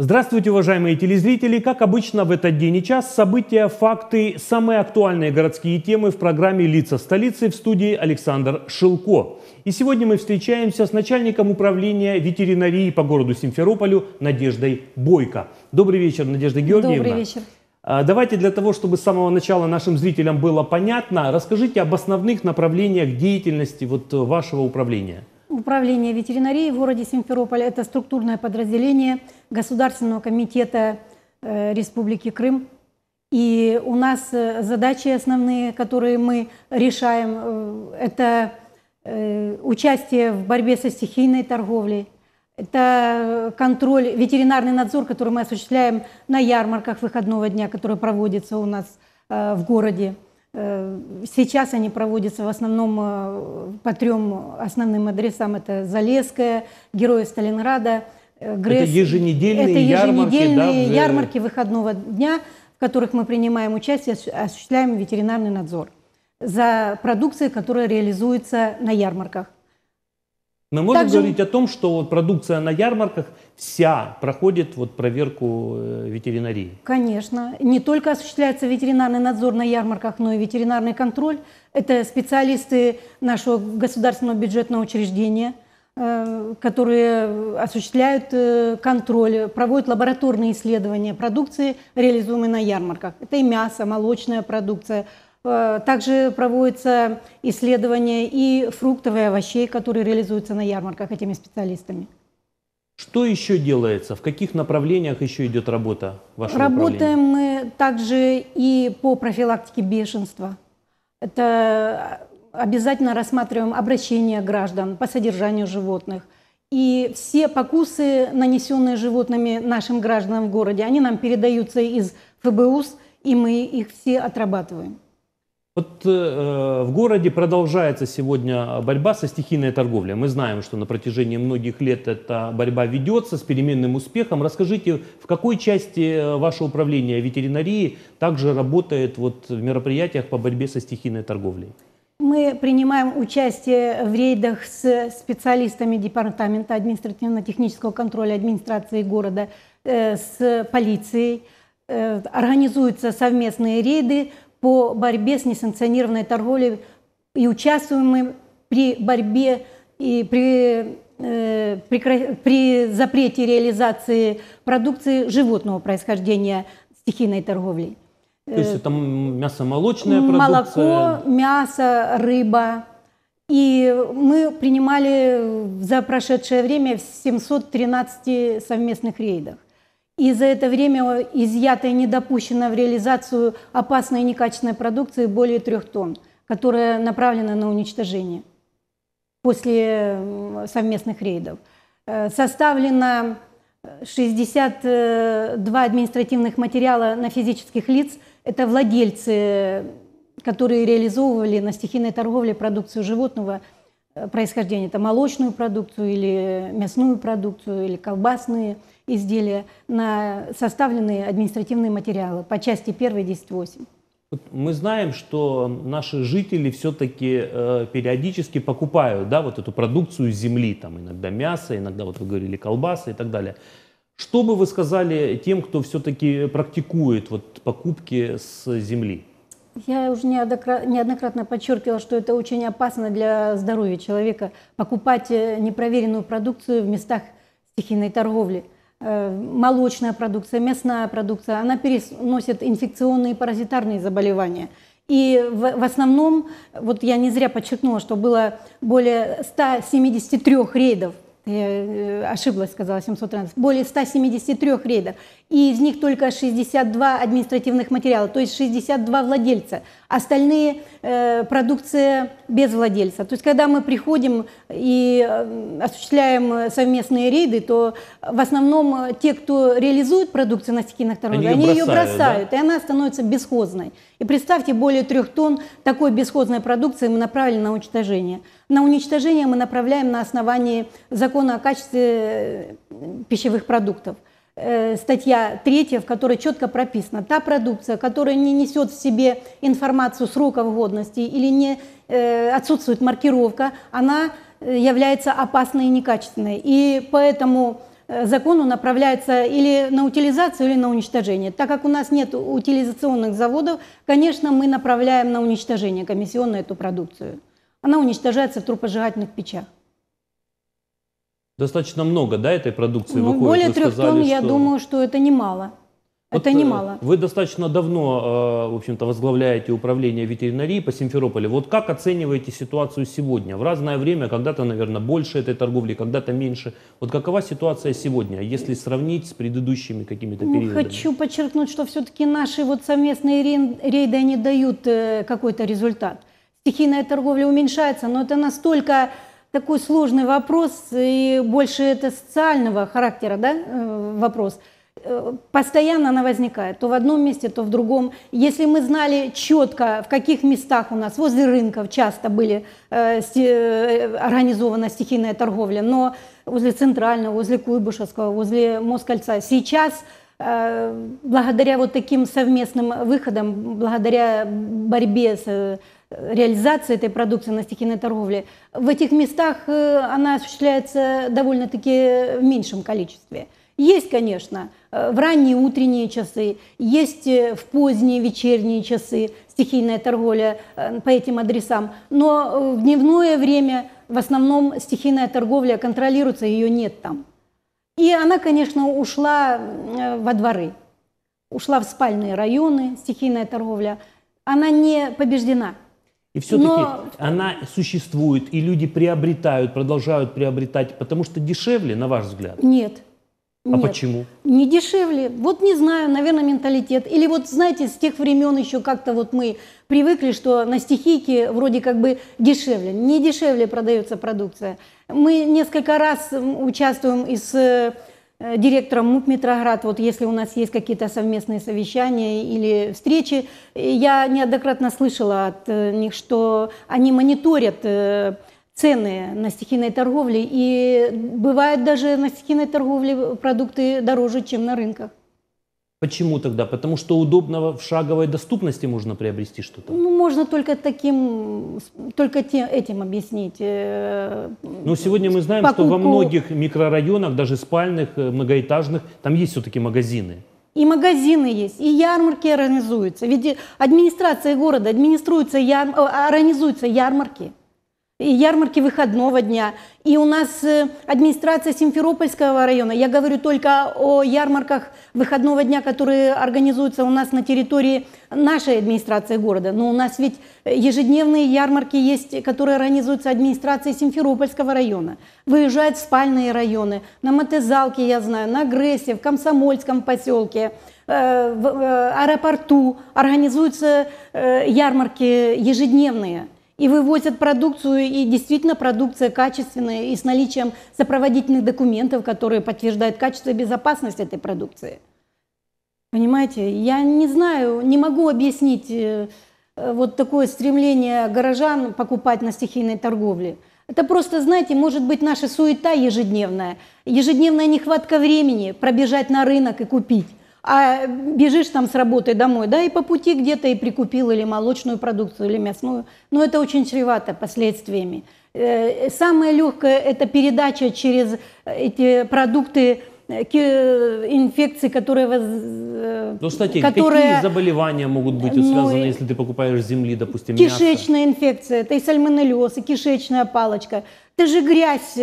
Здравствуйте, уважаемые телезрители! Как обычно, в этот день и час события, факты, самые актуальные городские темы в программе «Лица столицы» в студии Александр Шилко. И сегодня мы встречаемся с начальником управления ветеринарии по городу Симферополю Надеждой Бойко. Добрый вечер, Надежда Георгиевна. Добрый вечер. А, давайте для того, чтобы с самого начала нашим зрителям было понятно, расскажите об основных направлениях деятельности вот вашего управления – Управление ветеринарии в городе Симферополь – это структурное подразделение Государственного комитета э, Республики Крым. И у нас э, задачи основные, которые мы решаем, э, это участие в борьбе со стихийной торговлей, это контроль, ветеринарный надзор, который мы осуществляем на ярмарках выходного дня, который проводится у нас в городе – Э, сейчас они проводятся в основном э, по трем основным адресам. Это Залеская, Герои Сталинграда, э, Гресс. Это еженедельные, это еженедельные ярмарки, да, ярмарки выходного дня, в которых мы принимаем участие, осуществляем ветеринарный надзор за продукцией, которая реализуется на ярмарках. Мы можем Также... говорить о том, что вот продукция на ярмарках вся проходит вот проверку э, ветеринарии? Конечно. Не только осуществляется ветеринарный надзор на ярмарках, но и ветеринарный контроль. Это специалисты нашего государственного бюджетного учреждения, э, которые осуществляют э, контроль, проводят лабораторные исследования продукции, реализуемой на ярмарках. Это и мясо, молочная продукция – Э, также проводятся исследования и фруктов и овощей, которые реализуются на ярмарках этими специалистами. Что еще делается? В каких направлениях еще идет работа вашего Работаем мы также и по профилактике бешенства. Это э, обязательно рассматриваем обращения граждан по содержанию животных. И все покусы, нанесенные животными нашим гражданам в городе, они нам передаются из ФБУС, и мы их все отрабатываем. Вот э, в городе продолжается сегодня борьба со стихийной торговлей. Мы знаем, что на протяжении многих лет эта борьба ведется с переменным успехом. Расскажите, в какой части э, вашего управления ветеринарии также работает вот в мероприятиях по борьбе со стихийной торговлей? Мы принимаем участие в рейдах с специалистами Департамента административно-технического контроля администрации города, э, с полицией. Э, организуются совместные рейды по борьбе с несанкционированной торговлей и участвуем мы при борьбе и при, э, при, при запрете реализации продукции животного происхождения стихийной торговлей. То есть это мясо-молочная продукция? Молоко, мясо, рыба. И мы принимали за прошедшее время в 713 совместных рейдах и за это время изъято и не допущено в реализацию опасной и некачественной продукции более трех тонн, которая направлена на уничтожение после совместных рейдов. Э, составлено 62 административных материала на физических лиц. Это владельцы, которые реализовывали на стихийной торговле продукцию животного э, происхождения. Это молочную продукцию или мясную продукцию или колбасные продукты изделия на составленные административные материалы по части 1 10.8. Мы знаем, что наши жители все-таки э, периодически покупают да, вот эту продукцию земли, там иногда мясо, иногда, вот вы говорили, колбасы и так далее. Что бы вы сказали тем, кто все-таки практикует вот, покупки с земли? Я уже неоднократно подчеркивала, что это очень опасно для здоровья человека покупать э, непроверенную продукцию в местах стихийной торговли – Э, молочная продукция, мясная продукция, она переносит инфекционные и паразитарные заболевания. И в, в основном, вот я не зря подчеркнула, что было более 173 рейдов я э, ошиблась, сказала 713, более 173 рейдов, и из них только 62 административных материала, то есть 62 владельца, остальные э, продукция без владельца. То есть когда мы приходим и э, осуществляем совместные рейды, то в основном э, те, кто реализует продукцию на стихийных торгах, они, они ее бросают, ее бросают да? и она становится бесхозной. И представьте, более трех тонн такой бесхозной продукции мы направили на уничтожение. На уничтожение мы направляем на основании закона о качестве э, пищевых продуктов. Э, статья третья, в которой четко прописано, та продукция, которая не несет в себе информацию сроков годности или не э, отсутствует маркировка, она является опасной и некачественной. И поэтому Э, закону направляется или на утилизацию, или на уничтожение. Так как у нас нет утилизационных заводов, конечно, мы направляем на уничтожение комиссионно эту продукцию. Она уничтожается в трупожигательных печах. Достаточно много, да, этой продукции ну, выходит? Более трех тонн, что... я думаю, что это немало. Вот это э, немало. Вы достаточно давно, э, в общем-то, возглавляете управление ветеринарии по Симферополю. Вот как оцениваете ситуацию сегодня? В разное время, когда-то, наверное, больше этой торговли, когда-то меньше. Вот какова ситуация сегодня, если сравнить с предыдущими какими-то ну, периодами? Хочу подчеркнуть, что все-таки наши вот совместные рейды, они дают э, какой-то результат. Стихийная торговля уменьшается, но это настолько такой сложный вопрос, и больше это социального характера да, вопрос – Э, постоянно она возникает, то в одном месте, то в другом. Если мы знали четко, в каких местах у нас, возле рынков часто были э, э организована стихийная торговля, но возле Центрального, возле Куйбышевского, возле Москальца. Сейчас э, благодаря вот таким совместным выходам, благодаря борьбе с э, реализации этой продукции на стихийной торговле, в этих местах она осуществляется довольно-таки в меньшем количестве. Есть, конечно, э, в ранние утренние часы, есть э, в поздние вечерние часы стихийная торговля э, по этим адресам, но в дневное время в основном стихийная торговля контролируется, ее нет там. И она, конечно, ушла во дворы, ушла в спальные районы, стихийная торговля. Она не побеждена. И все-таки Но... она существует, и люди приобретают, продолжают приобретать, потому что дешевле, на ваш взгляд? Нет. А Нет, почему? Не дешевле. Вот не знаю, наверное, менталитет. Или вот, знаете, с тех времен еще как-то вот мы привыкли, что на стихийке вроде как бы дешевле. Не дешевле продается продукция. Мы несколько раз участвуем и с э, директором МУП «Метроград», вот если у нас есть какие-то совместные совещания или встречи, э, я неоднократно слышала от э, них, что они мониторят цены на стихийной торговле. И бывают даже на стихийной торговле продукты дороже, чем на рынках. Почему тогда? Потому что удобного в шаговой доступности можно приобрести что-то. Ну, можно только таким, только тем этим объяснить. Э, ну, сегодня мы знаем, покупку. что во многих микрорайонах, даже спальных, э, многоэтажных, там есть все-таки магазины. И магазины есть, и ярмарки организуются. Ведь администрация города администрируется, э, организуются ярмарки ярмарки выходного дня. И у нас э, администрация Симферопольского района, я говорю только о ярмарках выходного дня, которые организуются у нас на территории нашей администрации города. Но у нас ведь э, ежедневные ярмарки есть, которые организуются администрацией Симферопольского района. Выезжают в спальные районы, на Матезалке, я знаю, на Грессе, в Комсомольском поселке э, в аэропорту организуются ярмарки ежедневные и вывозят продукцию, и действительно продукция качественная, и с наличием сопроводительных документов, которые подтверждают качество и безопасность этой продукции. Понимаете, я не знаю, не могу объяснить э, э, вот такое стремление горожан покупать на стихийной торговле. Это просто, знаете, может быть наша суета ежедневная, ежедневная нехватка времени пробежать на рынок и купить а бежишь там с работы домой, да, и по пути где-то и прикупил или молочную продукцию, или мясную. Но это очень чревато последствиями. Э, самое легкое – это передача через эти продукты э, э, инфекции, которые... Ну, кстати, которые, какие заболевания могут быть ну, связаны, если ты покупаешь земли, допустим, Кишечная мясо? инфекция, это и сальмонеллез, и кишечная палочка. Это же грязь,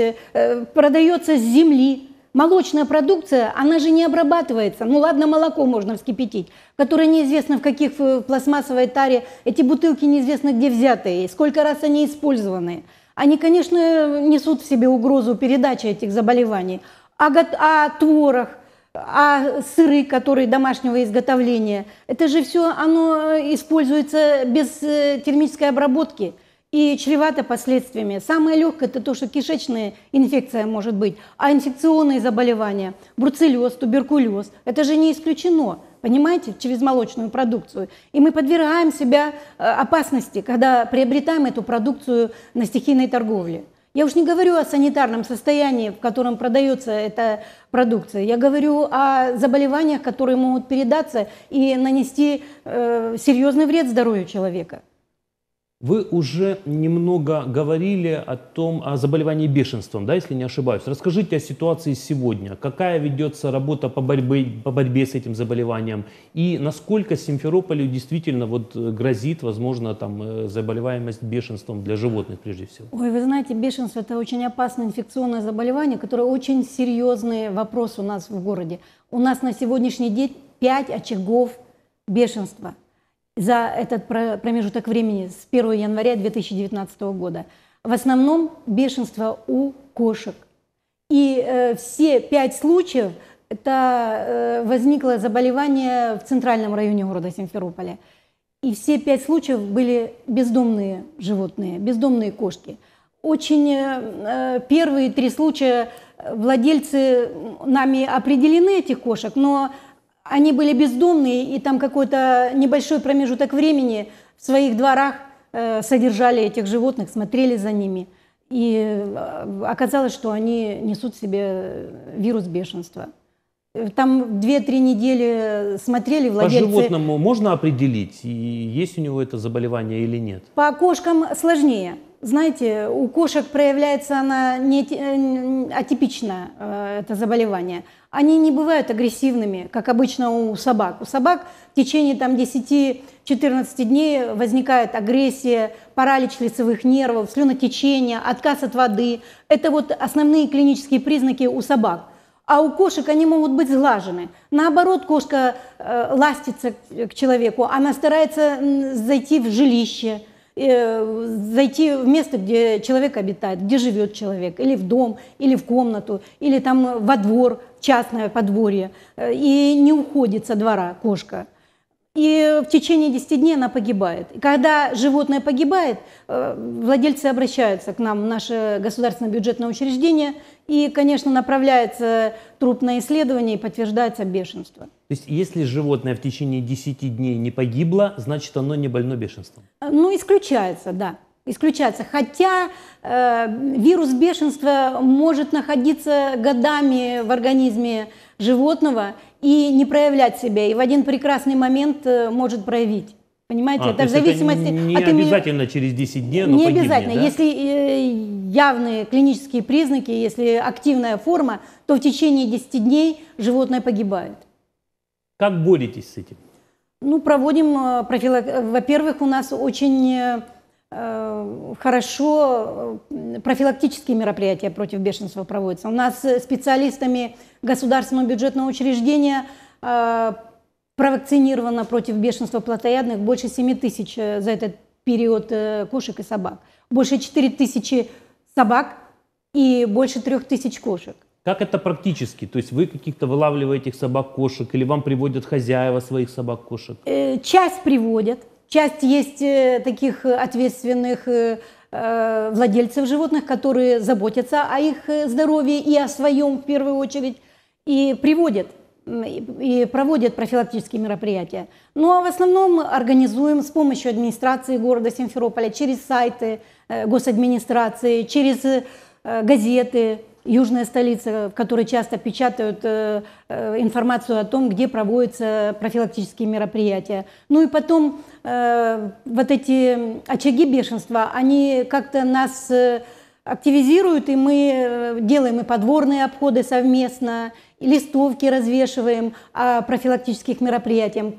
продается с земли молочная продукция, она же не обрабатывается. Ну ладно, молоко можно вскипятить, которое неизвестно в каких э, пластмассовой таре. Эти бутылки неизвестно где взятые, сколько раз они использованы. Они, конечно, несут в себе угрозу передачи этих заболеваний. А, а творог – а сыры, которые домашнего изготовления, это же все оно э, используется без э, термической обработки и чревато последствиями. Самое легкое – это то, что кишечная инфекция может быть, а инфекционные заболевания, бруцеллез, туберкулез – это же не исключено, понимаете, через молочную продукцию. И мы подвергаем себя э, опасности, когда приобретаем эту продукцию на стихийной торговле. Я уж не говорю о санитарном состоянии, в котором продается эта продукция. Я говорю о заболеваниях, которые могут передаться и нанести э, серьезный вред здоровью человека. Вы уже немного говорили о том, о заболевании бешенством, да, если не ошибаюсь. Расскажите о ситуации сегодня. Какая ведется работа по борьбе, по борьбе с этим заболеванием? И насколько Симферополю действительно вот э, грозит, возможно, там, э, заболеваемость бешенством для животных прежде всего? Ой, вы знаете, бешенство – это очень опасное инфекционное заболевание, которое очень серьезный вопрос у нас в городе. У нас на сегодняшний день 5 очагов бешенства – за этот промежуток времени с 1 января 2019 года. В основном бешенство у кошек. И э, все пять случаев это э, возникло заболевание в центральном районе города Симферополя. И все пять случаев были бездомные животные, бездомные кошки. Очень э, э первые три случая э, владельцы нами определены этих кошек, но они были бездомные, и там какой-то небольшой промежуток времени в своих дворах э, содержали этих животных, смотрели за ними. И э, оказалось, что они несут в себе э, вирус бешенства. Там 2-3 недели смотрели владельцы. По животному можно определить, есть у него это заболевание или нет? По кошкам сложнее. Знаете, у кошек проявляется она не, э, атипично, э, это заболевание. Они не бывают агрессивными, как обычно у собак. У собак в течение там, 10-14 дней возникает агрессия, паралич лицевых нервов, слюнотечение, отказ от воды. Это вот основные клинические признаки у собак. А у кошек они могут быть сглажены. Наоборот, кошка э, ластится к человеку, она старается зайти в жилище – Э, зайти в место, где человек обитает, где живет человек, или в дом, или в комнату, или там э, во двор, частное подворье, э, и не уходит со двора кошка. И в течение 10 дней она погибает. И когда животное погибает, э, владельцы обращаются к нам в наше государственное бюджетное учреждение, и, конечно, направляется труп на исследование и подтверждается бешенство. То есть, если животное в течение 10 дней не погибло, значит, оно не больно бешенством? Э, ну, исключается, да исключаться. Хотя э, вирус бешенства может находиться годами в организме животного и не проявлять себя, и в один прекрасный момент э, может проявить. Понимаете, а, это в зависимости это не от обязательно имени... через 10 дней, но не погибнет, обязательно. Да? Если э, явные клинические признаки, если активная форма, то в течение 10 дней животное погибает. Как боретесь с этим? Ну, проводим э, профилактику. Во-первых, у нас очень э, Э, хорошо э, профилактические мероприятия против бешенства проводятся. У нас специалистами государственного бюджетного учреждения э, провакцинировано против бешенства плотоядных больше 7 тысяч за этот период кошек и собак. Больше 4 тысячи собак и больше 3 тысяч кошек. Как это практически? То есть вы каких-то вылавливаете собак-кошек или вам приводят хозяева своих собак-кошек? Часть приводят, Часть есть э, таких э, ответственных э, владельцев животных, которые заботятся о их здоровье и о своем в первую очередь, и приводят и проводят профилактические мероприятия. Ну а в основном организуем с помощью администрации города Симферополя, через сайты госадминистрации, через газеты, южная столица, в которой часто печатают э, э, информацию о том, где проводятся профилактические мероприятия. Ну и потом э, вот эти очаги бешенства, они как-то нас э, активизируют, и мы э, делаем и подворные обходы совместно, и листовки развешиваем о профилактических мероприятиях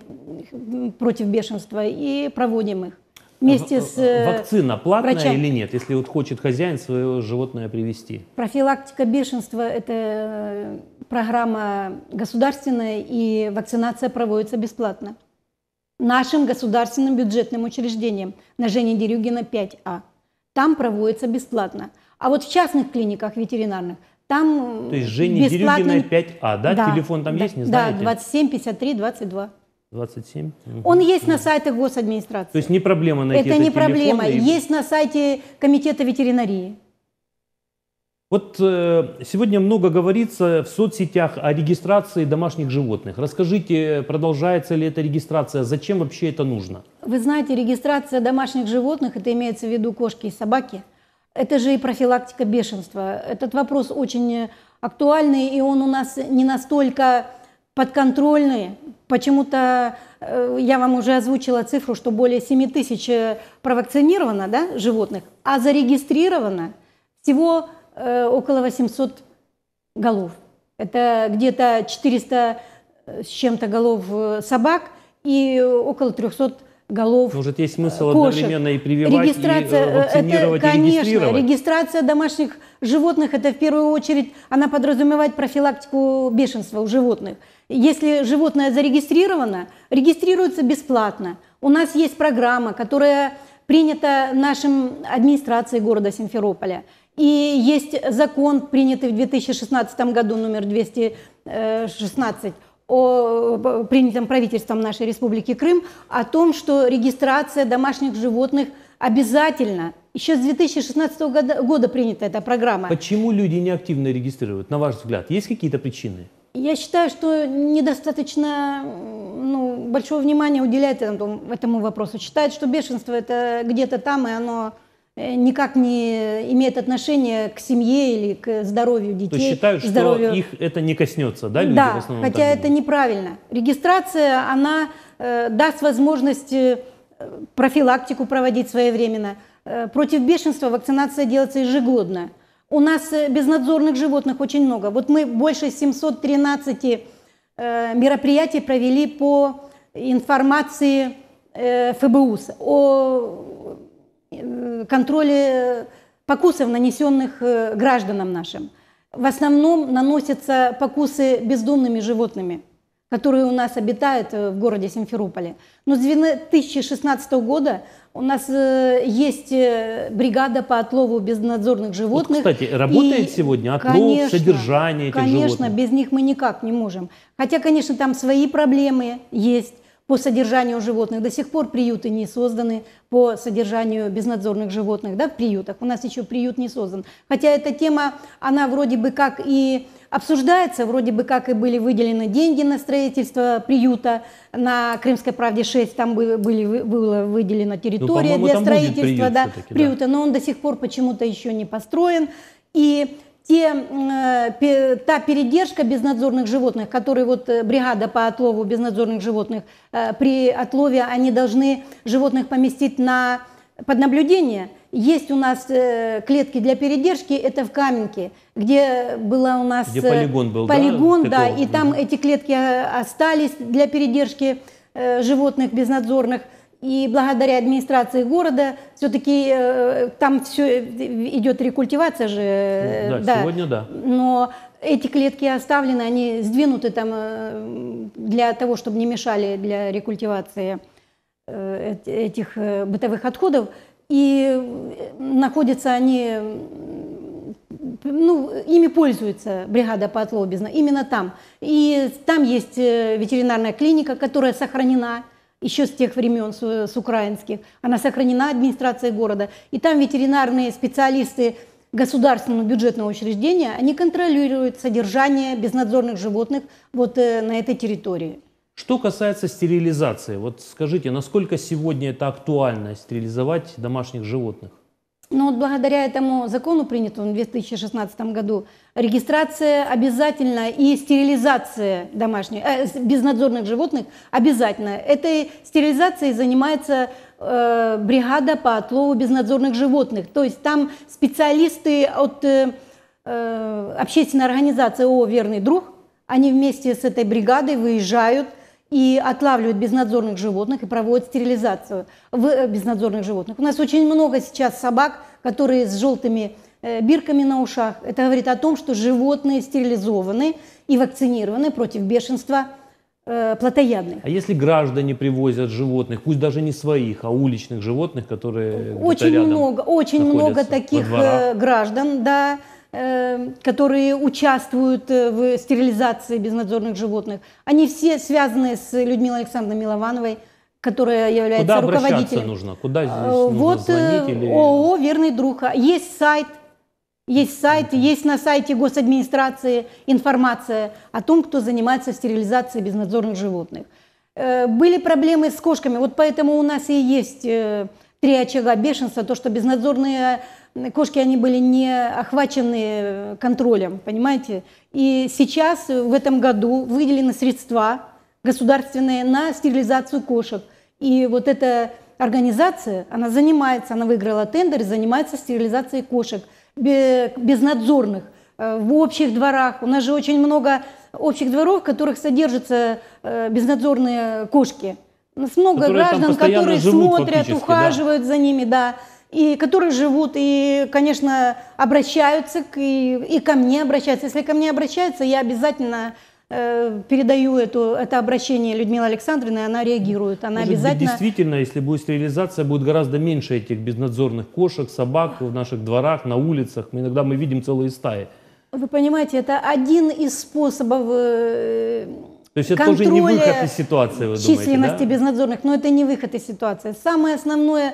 против бешенства и проводим их. Вместе э, с э, э, Вакцина платная врачами. или нет, если вот хочет хозяин свое животное привести? Профилактика бешенства – это программа государственная, и вакцинация проводится бесплатно. Нашим государственным бюджетным учреждением на Жене Дерюгина 5А. Там проводится бесплатно. А вот в частных клиниках ветеринарных там То есть Женя бесплатный... Дерюгина 5А, да? да Телефон там да, есть, не знаете? Да, 27 53 22. 27. Угу. Он есть на сайте госадминистрации. То есть не проблема найти Это не проблема. И... Есть на сайте комитета ветеринарии. Вот э, сегодня много говорится в соцсетях о регистрации домашних животных. Расскажите, продолжается ли эта регистрация, зачем вообще это нужно? Вы знаете, регистрация домашних животных, это имеется в виду кошки и собаки, это же и профилактика бешенства. Этот вопрос очень актуальный, и он у нас не настолько подконтрольные. Почему-то э, я вам уже озвучила цифру, что более 7 тысяч э, провакцинировано да, животных, а зарегистрировано всего э, около 800 голов. Это где-то 400 э, с чем-то голов собак и около 300 голов Может, есть смысл э, кошек. одновременно и прививать, э, регистрация, и э, вакцинировать, это, и регистрировать? регистрация домашних животных, это в первую очередь, она подразумевает профилактику бешенства у животных. Если животное зарегистрировано, регистрируется бесплатно. У нас есть программа, которая принята нашим администрацией города Симферополя. И есть закон, принятый в 2016 году, номер 216, о, принятом правительством нашей Республики Крым, о том, что регистрация домашних животных обязательно. Еще с 2016 года, года принята эта программа. Почему люди не активно регистрируют, на ваш взгляд? Есть какие-то причины? Я считаю, что недостаточно ну, большого внимания уделяет этому, этому вопросу. Считает, что бешенство это где-то там, и оно Э, никак не имеет отношения к семье или к здоровью детей. То есть считают, здоровью... их это не коснется, да? Люди да, хотя это думают? неправильно. Регистрация, она э, даст возможность э, профилактику проводить своевременно. Э, против бешенства вакцинация делается ежегодно. У нас безнадзорных животных очень много. Вот мы больше 713 э, мероприятий провели по информации э, ФБУС о контроле покусов, нанесенных э, гражданам нашим. В основном наносятся покусы бездомными животными, которые у нас обитают э, в городе Симферополе. Но с 2016 года у нас э, есть бригада по отлову безнадзорных животных. Вот, кстати, работает и, сегодня отлов, конечно, содержание этих конечно, животных? Конечно, без них мы никак не можем. Хотя, конечно, там свои проблемы есть по содержанию животных. До сих пор приюты не созданы по содержанию безнадзорных животных да, в приютах. У нас еще приют не создан. Хотя эта тема, она вроде бы как и обсуждается, вроде бы как и были выделены деньги на строительство приюта на Крымской правде 6, там были, были, была выделена ну, территория ну, для строительства приют да, приюта, да. но он до сих пор почему-то еще не построен. И те, э, та передержка безнадзорных животных, которые вот э, бригада по отлову безнадзорных животных, э, при отлове они должны животных поместить на, под наблюдение. Есть у нас клетки для передержки, это в Каменке, где была у нас где полигон был, полигон, да, да и там эти клетки остались для передержки животных безнадзорных – и благодаря администрации города все-таки э, там все идет рекультивация же. Э, да, да, сегодня да. Но эти клетки оставлены, они сдвинуты там э, для того, чтобы не мешали для рекультивации э, этих э, бытовых отходов. И э, находятся они, ну, ими пользуется бригада по отлобизна, именно там. И там есть э, ветеринарная клиника, которая сохранена еще с тех времен, с, э, с украинских. Она сохранена администрацией города. И там ветеринарные специалисты государственного бюджетного учреждения, они контролируют содержание безнадзорных животных вот э, на этой территории. Что касается стерилизации, вот скажите, насколько сегодня это актуально, стерилизовать домашних животных? Но ну, вот благодаря этому закону, принятому в 2016 году, регистрация обязательна и стерилизация домашних, э, безнадзорных животных обязательно. Этой стерилизацией занимается э, бригада по отлову безнадзорных животных. То есть там специалисты от э, э общественной организации ООО «Верный друг», они вместе с этой бригадой выезжают и отлавливают безнадзорных животных и проводят стерилизацию э, безнадзорных животных. У нас очень много сейчас собак, которые с желтыми э, бирками на ушах. Это говорит о том, что животные стерилизованы и вакцинированы против бешенства э, плотоядных. А если граждане привозят животных, пусть даже не своих, а уличных животных, которые очень рядом много, очень много таких э, граждан, да, Э, которые участвуют э, в стерилизации безнадзорных животных, они все связаны с Людмилой Александровной Миловановой, которая является Куда руководителем. Куда обращаться нужно? Куда здесь э, нужно вот звонить? Или... ООО «Верный друг». А есть сайт, есть сайт, есть на сайте госадминистрации информация о том, кто занимается стерилизацией безнадзорных животных. Были проблемы с кошками, вот поэтому у нас и есть три очага бешенства, то, что безнадзорные кошки, они были не охвачены э, контролем, понимаете? И сейчас, э, в этом году, выделены средства государственные на стерилизацию кошек. И вот эта организация, она занимается, она выиграла тендер, занимается стерилизацией кошек безнадзорных э, в общих дворах. У нас же очень много общих дворов, в которых содержатся безнадзорные кошки. У нас много которые граждан, которые смотрят, ухаживают да? за ними, да и которые живут, и, конечно, обращаются к, и, и ко мне обращаются. Если ко мне обращаются, я обязательно э, передаю эту, это обращение Людмиле Александровне, и она реагирует. Она Может обязательно... Быть, действительно, если будет стерилизация, будет гораздо меньше этих безнадзорных кошек, собак в наших дворах, на улицах. Мы, иногда мы видим целые стаи. Вы понимаете, это один из способов э, то есть это тоже не выход из ситуации, вы численности да? безнадзорных, но это не выход из ситуации. Самое основное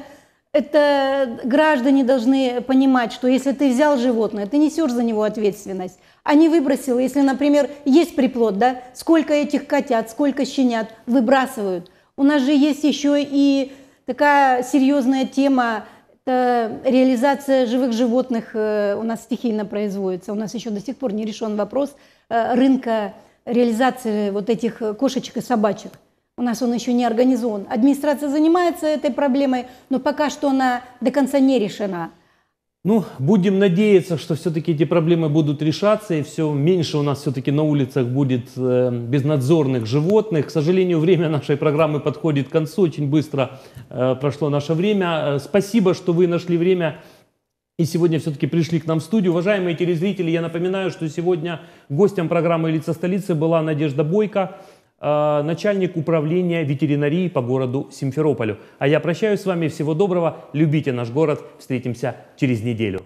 это граждане должны понимать, что если ты взял животное, ты несешь за него ответственность, а не выбросил. Если, например, есть приплод, да, сколько этих котят, сколько щенят выбрасывают. У нас же есть еще и такая серьезная тема, это реализация живых животных э, у нас стихийно производится. У нас еще до сих пор не решен вопрос э, рынка реализации вот этих э, кошечек и собачек. У нас он еще не организован. Администрация занимается этой проблемой, но пока что она до конца не решена. Ну, будем надеяться, что все-таки эти проблемы будут решаться, и все меньше у нас все-таки на улицах будет э, безнадзорных животных. К сожалению, время нашей программы подходит к концу, очень быстро э, прошло наше время. Э, спасибо, что вы нашли время и сегодня все-таки пришли к нам в студию. Уважаемые телезрители, я напоминаю, что сегодня гостем программы «Лица столицы» была Надежда Бойко, Э, начальник управления ветеринарии по городу Симферополю. А я прощаюсь с вами. Всего доброго. Любите наш город. Встретимся через неделю.